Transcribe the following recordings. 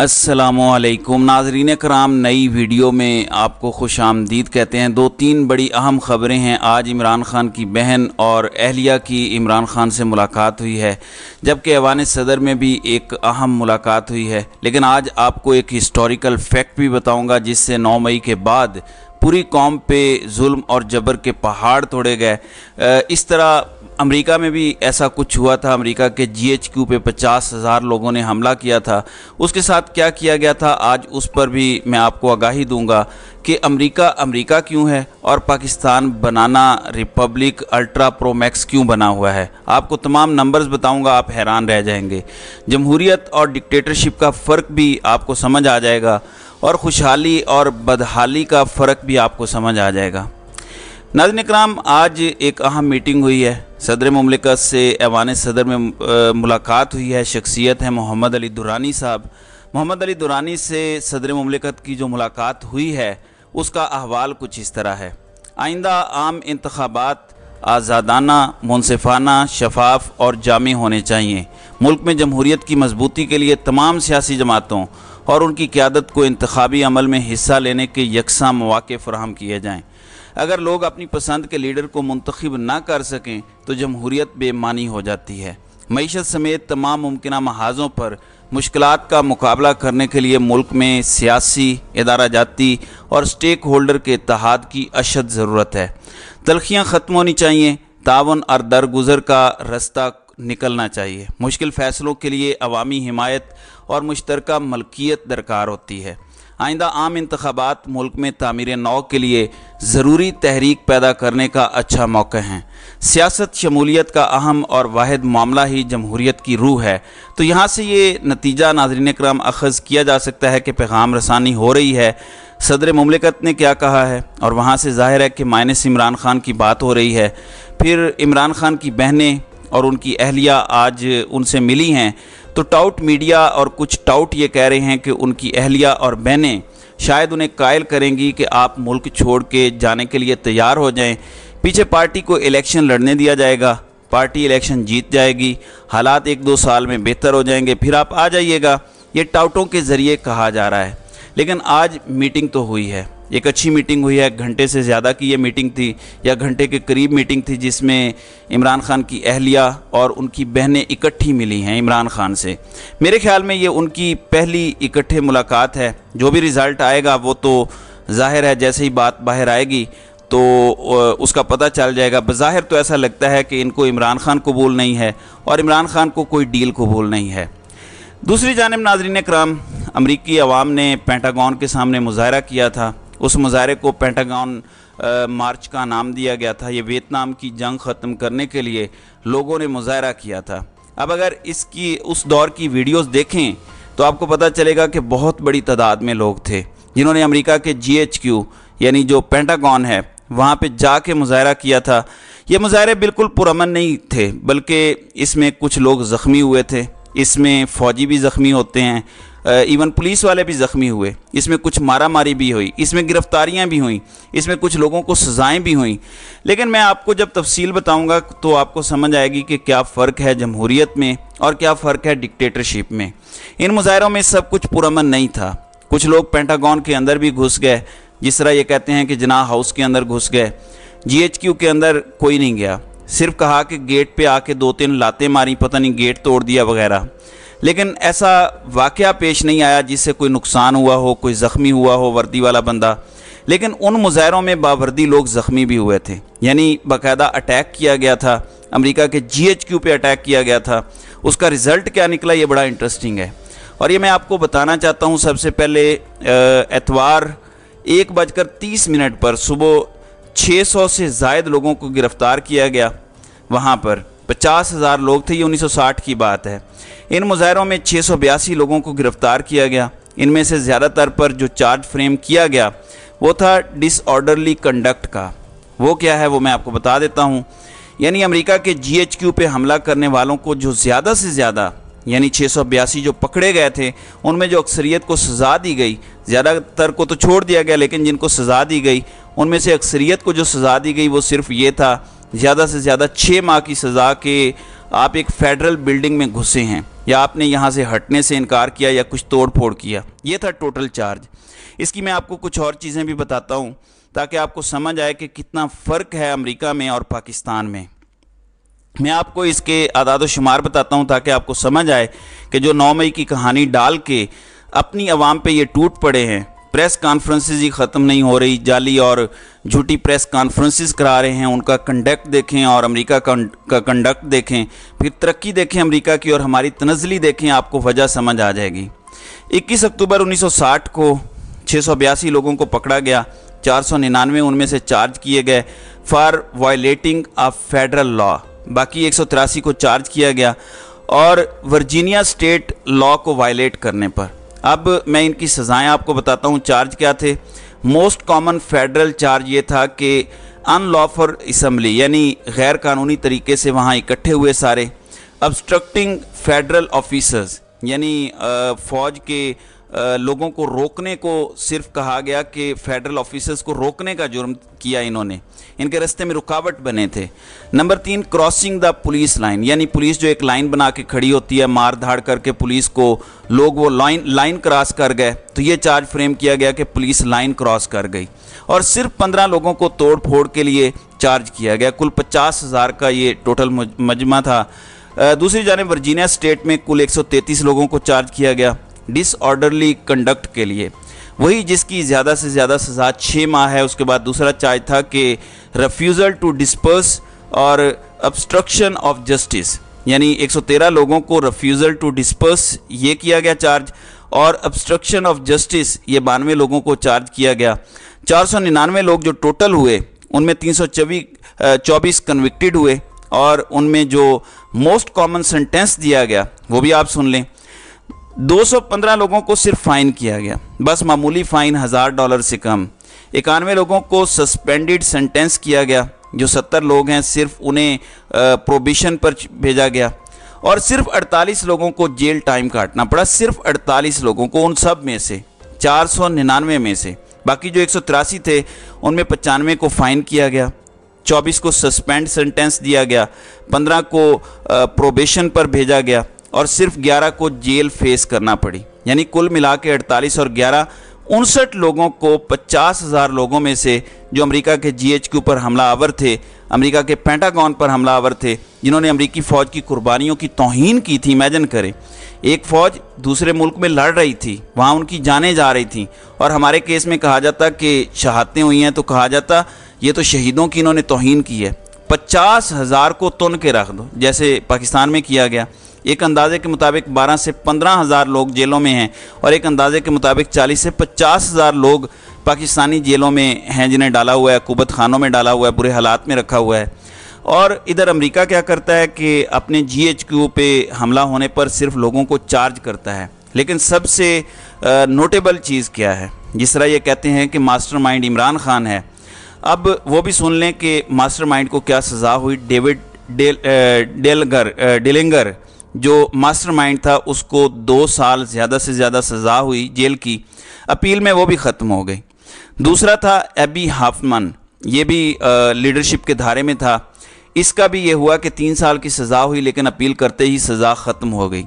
असलकुम नाजरीन कराम नई वीडियो में आपको खुश आमदीद कहते हैं दो तीन बड़ी अहम ख़बरें हैं आज इमरान ख़ान की बहन और अहलिया की इमरान ख़ान से मुलाकात हुई है जबकि ऐवान सदर में भी एक अहम मुलाकात हुई है लेकिन आज आपको एक हिस्टोरिकल फैक्ट भी बताऊंगा जिससे 9 मई के बाद पूरी कौम पे जुल्म और जबर के पहाड़ तोड़े गए इस तरह अमेरिका में भी ऐसा कुछ हुआ था अमेरिका के जीएचक्यू पे पचास हज़ार लोगों ने हमला किया था उसके साथ क्या किया गया था आज उस पर भी मैं आपको आगाही दूंगा कि अमेरिका अमेरिका क्यों है और Pakistan banana republic ultra pro max क्यों बना हुआ है आपको तमाम नंबर्स बताऊंगा आप हैरान रह जाएंगे जमहूरियत और डिक्टेटरशिप का फ़र्क भी आपको समझ आ जाएगा और खुशहाली और बदहाली का फ़र्क भी आपको समझ आ जाएगा नाजन कराम आज एक अहम मीटिंग हुई है सदर ममलिकत से ऐवान सदर में मुलाकात हुई है शख्सियत है मोहम्मद अली दुरानी साहब मोहम्मद अली दुरानी से सदर ममलिकत की जो मुलाकात हुई है उसका अहवाल कुछ इस तरह है आइंदा आम इंतबात आज़ादाना मुनफाना शफाफ और जामी होने चाहिए मुल्क में जमहूरीत की मजबूती के लिए तमाम सियासी जमातों और उनकी क्यादत को इंतबी अमल में हिस्सा लेने के यकसा मौाक़े फ़राहम किए जाएँ अगर लोग अपनी पसंद के लीडर को मंतखब ना कर सकें तो जमहूरीत बेमानी हो जाती है मीशत समेत तमाम मुमकिन महाजों पर मुश्किल का मुकाबला करने के लिए मुल्क में सियासी इदारा जाती और स्टेक होल्डर के इतहाद की अशद ज़रूरत है तलखियाँ ख़त्म होनी चाहिए तावन और दरगुजर का रास्ता निकलना चाहिए मुश्किल फैसलों के लिए अवामी हिमायत और मुश्तरक मलकियत दरकार होती है आइंदा आम इंतबात मुल्क में तमीर नौ के लिए ज़रूरी तहरीक पैदा करने का अच्छा मौक़ है सियासत शमूलियत का अहम और वाद मामला ही जमहूरीत की रूह है तो यहाँ से ये नतीजा नाजरन कराम अखज़ किया जा सकता है कि पैगाम रसानी हो रही है सदर ममलिकत ने क्या कहा है और वहाँ से जाहिर है कि माइनस इमरान खान की बात हो रही है फिर इमरान खान की बहनें और उनकी अहलिया आज उनसे मिली हैं तो टाउट मीडिया और कुछ टाउट ये कह रहे हैं कि उनकी अहलिया और बहनें शायद उन्हें कायल करेंगी कि आप मुल्क छोड़ के जाने के लिए तैयार हो जाएं पीछे पार्टी को इलेक्शन लड़ने दिया जाएगा पार्टी इलेक्शन जीत जाएगी हालात एक दो साल में बेहतर हो जाएंगे फिर आप आ जाइएगा ये टाउटों के ज़रिए कहा जा रहा है लेकिन आज मीटिंग तो हुई है एक अच्छी मीटिंग हुई है घंटे से ज़्यादा की ये मीटिंग थी या घंटे के करीब मीटिंग थी जिसमें इमरान खान की अहलिया और उनकी बहनें इकट्ठी मिली हैं इमरान खान से मेरे ख्याल में ये उनकी पहली इकट्ठे मुलाकात है जो भी रिज़ल्ट आएगा वो तो जाहिर है जैसे ही बात बाहर आएगी तो उसका पता चल जाएगा बज़ाहिर तो ऐसा लगता है कि इनको इमरान खान कबूल नहीं है और इमरान खान को कोई डील कबूल नहीं है दूसरी जानब नाजरीन कराम अमरीकी आवाम ने पेंटागन के सामने मुजाहरा किया था उस मुजाहरे को पेंटागन मार्च का नाम दिया गया था ये वियतनाम की जंग ख़त्म करने के लिए लोगों ने मुजाहरा किया था अब अगर इसकी उस दौर की वीडियोस देखें तो आपको पता चलेगा कि बहुत बड़ी तादाद में लोग थे जिन्होंने अमेरिका के जीएचक्यू यानी जो पेंटागन है वहाँ पे जाके मुजाहरा किया था ये मुजाहरे बिल्कुल पुरमन नहीं थे बल्कि इसमें कुछ लोग ज़ख्मी हुए थे इसमें फ़ौजी भी ज़ख्मी होते हैं इवन पुलिस वाले भी ज़ख्मी हुए इसमें कुछ मारा मारी भी हुई इसमें गिरफ्तारियां भी हुई इसमें कुछ लोगों को सज़ाएं भी हुई लेकिन मैं आपको जब तफसील बताऊंगा तो आपको समझ आएगी कि क्या फ़र्क है जमहूरीत में और क्या फ़र्क है डिक्टेटरशिप में इन मुजाहरों में सब कुछ पुरमन नहीं था कुछ लोग पेंटागॉन के अंदर भी घुस गए जिस तरह ये कहते हैं कि जना हाउस के अंदर घुस गए क्यू के अंदर कोई नहीं गया सिर्फ कहा कि गेट पे आके दो तीन लातें मारी पता नहीं गेट तोड़ दिया वगैरह लेकिन ऐसा वाक़ पेश नहीं आया जिससे कोई नुकसान हुआ हो कोई ज़ख्मी हुआ हो वर्दी वाला बंदा लेकिन उन मुजाहरों में बावर्दी लोग ज़ख्मी भी हुए थे यानी बाकायदा अटैक किया गया था अमेरिका के जी एच क्यू पर अटैक किया गया था उसका रिज़ल्ट क्या निकला ये बड़ा इंटरेस्टिंग है और ये मैं आपको बताना चाहता हूँ सबसे पहले एतवार एक बजकर तीस मिनट पर सुबह सौ से जायद लोगों को गिरफ़्तार किया गया वहाँ पर पचास हज़ार लोग थे ये 1960 की बात है इन मुजाहरों में छः लोगों को गिरफ्तार किया गया इनमें से ज़्यादातर पर जो चार्ज फ्रेम किया गया वो था डिसऑर्डरली कंडक्ट का वो क्या है वो मैं आपको बता देता हूँ यानी अमेरिका के जी एच क्यू पे हमला करने वालों को जो ज़्यादा से ज़्यादा यानी छः जो पकड़े गए थे उनमें जो अक्सरियत को सज़ा दी गई ज़्यादातर को तो छोड़ दिया गया लेकिन जिनको सज़ा दी गई उनमें से अक्सरियत को जो सज़ा दी गई वो सिर्फ ये था ज़्यादा से ज़्यादा छः माह की सज़ा के आप एक फेडरल बिल्डिंग में घुसे हैं या आपने यहाँ से हटने से इनकार किया या कुछ तोड़ फोड़ किया ये था टोटल चार्ज इसकी मैं आपको कुछ और चीज़ें भी बताता हूँ ताकि आपको समझ आए कि कितना फ़र्क है अमेरिका में और पाकिस्तान में मैं आपको इसके आदाद शुमार बताता हूँ ताकि आपको समझ आए कि जो नौ मई की कहानी डाल के अपनी आवाम पर ये टूट पड़े हैं प्रेस कॉन्फ्रेंसिस ही ख़त्म नहीं हो रही जाली और झूठी प्रेस कॉन्फ्रेंसिस करा रहे हैं उनका कंडक्ट देखें और अमेरिका का कंडक्ट देखें फिर तरक्की देखें अमेरिका की और हमारी तनजली देखें आपको वजह समझ आ जाएगी 21 अक्टूबर 1960 को छः लोगों को पकड़ा गया चार उनमें से चार्ज किए गए for violating of federal law बाकी एक को चार्ज किया गया और वर्जीनिया स्टेट लॉ को वायलेट करने पर अब मैं इनकी सज़ाएं आपको बताता हूँ चार्ज क्या थे मोस्ट कॉमन फेडरल चार्ज ये था कि अनलॉफर इसम्बली यानी गैर कानूनी तरीके से वहाँ इकट्ठे हुए सारे अब्स्ट्रक्टिंग फेडरल ऑफिसर्स यानी फ़ौज के लोगों को रोकने को सिर्फ कहा गया कि फेडरल ऑफिसर्स को रोकने का जुर्म किया इन्होंने इनके रास्ते में रुकावट बने थे नंबर तीन क्रॉसिंग द पुलिस लाइन यानी पुलिस जो एक लाइन बना के खड़ी होती है मार धाड़ करके पुलिस को लोग वो लाइन लाइन क्रॉस कर गए तो ये चार्ज फ्रेम किया गया कि पुलिस लाइन क्रॉस कर गई और सिर्फ पंद्रह लोगों को तोड़ फोड़ के लिए चार्ज किया गया कुल पचास हज़ार का ये टोटल मजमा था दूसरी जानब वर्जीनिया स्टेट में कुल 133 लोगों को चार्ज किया गया डिसऑर्डरली कंडक्ट के लिए वही जिसकी ज़्यादा से ज़्यादा सजा छः माह है उसके बाद दूसरा चार्ज था कि रफ्यूजल टू डिस्पर्स और अब्सट्रक्शन ऑफ जस्टिस यानी 113 लोगों को रफ्यूजल टू डिस्पर्स ये किया गया चार्ज और अब्सट्रक्शन ऑफ जस्टिस ये बानवे लोगों को चार्ज किया गया चार लोग जो टोटल हुए उनमें तीन सौ चौबीस कन्विक्टेड हुए और उनमें जो मोस्ट कॉमन सेंटेंस दिया गया वो भी आप सुन लें 215 लोगों को सिर्फ फाइन किया गया बस मामूली फाइन हज़ार डॉलर से कम इक्यानवे लोगों को सस्पेंडेड सेंटेंस किया गया जो 70 लोग हैं सिर्फ उन्हें प्रोबिशन पर भेजा गया और सिर्फ 48 लोगों को जेल टाइम काटना पड़ा सिर्फ 48 लोगों को उन सब में से चार में से बाकी जो एक थे उनमें पचानवे को फ़ाइन किया गया चौबीस को सस्पेंड सेंटेंस दिया गया पंद्रह को प्रोबेशन पर भेजा गया और सिर्फ 11 को जेल फेस करना पड़ी यानी कुल मिला के अड़तालीस और ग्यारह उनसठ लोगों को पचास हज़ार लोगों में से जो अमेरिका के जीएचक्यू पर हमलावर थे अमेरिका के पेंटागॉन पर हमलावर थे जिन्होंने अमेरिकी फ़ौज की कुर्बानियों की तोहन की थी इमेजन करें एक फ़ौज दूसरे मुल्क में लड़ रही थी वहाँ उनकी जानें जा रही थी और हमारे केस में कहा जाता कि शहादतें हुई हैं तो कहा जाता ये तो शहीदों की इन्होंने तोहन की है पचास हज़ार को तुन के रख दो जैसे पाकिस्तान में किया गया एक अंदाजे के मुताबिक 12 से पंद्रह हज़ार लोग जेलों में हैं और एक अंदाजे के मुताबिक 40 से पचास हज़ार लोग पाकिस्तानी जेलों में हैं जिन्हें डाला हुआ है कुबत खानों में डाला हुआ है बुरे हालात में रखा हुआ है और इधर अमेरिका क्या करता है कि अपने जी एच क्यू पे हमला होने पर सिर्फ लोगों को चार्ज करता है लेकिन सबसे नोटेबल चीज़ क्या है जिस तरह ये कहते हैं कि मास्टरमाइंड इमरान खान है अब वो भी सुन लें कि मास्टरमाइंड को क्या सज़ा हुई डेविड डेल डेलगर डेलिंगर जो मास्टरमाइंड था उसको दो साल ज़्यादा से ज़्यादा सज़ा हुई जेल की अपील में वो भी ख़त्म हो गई दूसरा था एबी हाफमन ये भी लीडरशिप के धारे में था इसका भी ये हुआ कि तीन साल की सज़ा हुई लेकिन अपील करते ही सज़ा ख़त्म हो गई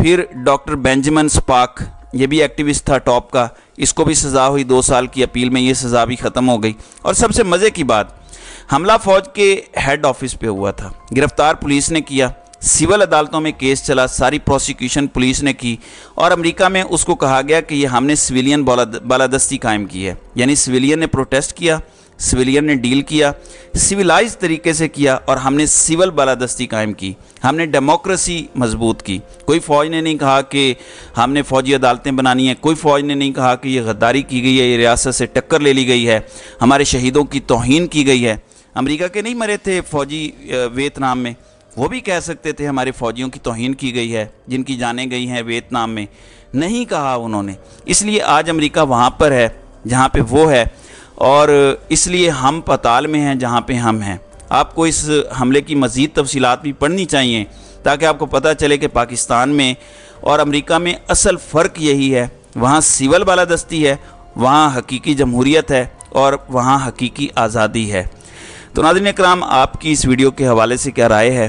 फिर डॉक्टर बेंजामिन स्पाक ये भी एक्टिविस्ट था टॉप का इसको भी सज़ा हुई दो साल की अपील में ये सज़ा भी ख़त्म हो गई और सबसे मज़े की बात हमला फौज के हेड ऑफिस पे हुआ था गिरफ्तार पुलिस ने किया सिविल अदालतों में केस चला सारी प्रोसिक्यूशन पुलिस ने की और अमेरिका में उसको कहा गया कि ये हमने सिविलियन बालादस्ती कायम की है यानी सिविलियन ने प्रोटेस्ट किया सिविलियन ने डील किया सिविलाइज तरीके से किया और हमने सिविल बालादस्ती कायम की हमने डेमोक्रेसी मजबूत की कोई फ़ौज ने नहीं कहा कि हमने फ़ौजी अदालतें बनानी हैं कोई फ़ौज ने नहीं कहा कि ये गद्दारी की गई है ये रियासत से टक्कर ले ली गई है हमारे शहीदों की तोहन की गई है अमेरिका के नहीं मरे थे फ़ौजी वियतनाम में वो भी कह सकते थे हमारे फौजियों की तोहन की गई है जिनकी जाने गई हैं वियतनाम में नहीं कहा उन्होंने इसलिए आज अमेरिका वहाँ पर है जहाँ पे वो है और इसलिए हम पताल में हैं जहाँ पे हम हैं आपको इस हमले की मज़ीद तफसीत भी पढ़नी चाहिए ताकि आपको पता चले कि पाकिस्तान में और अमरीका में असल फ़र्क यही है वहाँ बाला बालादस्ती है वहाँ हकीकी जमहूरियत है और वहाँ हकीकी आज़ादी है तो नादिन कराम आपकी इस वीडियो के हवाले से क्या राय है